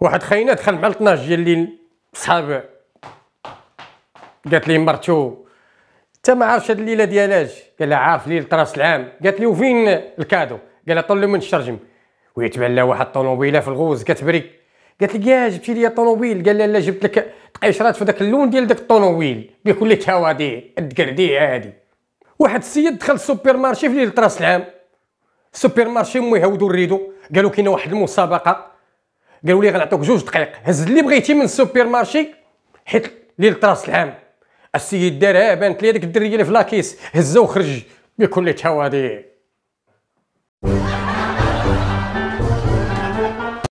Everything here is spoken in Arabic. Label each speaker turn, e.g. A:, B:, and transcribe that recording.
A: واحد خينا دخل مع الطناج ديال الليل صحاب قالت لي مرتو انت ما عارفش هاد الليله ديالاش قال لها عارف ليله راس العام قالت لي وفين الكادو قال لها طلو من الشرجم ويتبان لها واحد الطوموبيله في الغوز كتبري قالت لي يا جبتي لي الطوموبيل قال لها لا جبت لك تقيشرات في داك اللون ديال داك الطوموبيل بكل تهواديه الدكرديه هادي واحد السيد دخل السوبر مارشي في ليله راس العام سوبر مارشي مو يهودو الريدو قالوا كاينه واحد المسابقه قالوا لي غنعطوك جوج دقائق هز اللي بغيتي من السوبر مارشي حيت ليله راس العام السيد دارها بانت لي هذيك الدريه اللي في لاكيس هزها وخرج بكل تواضيع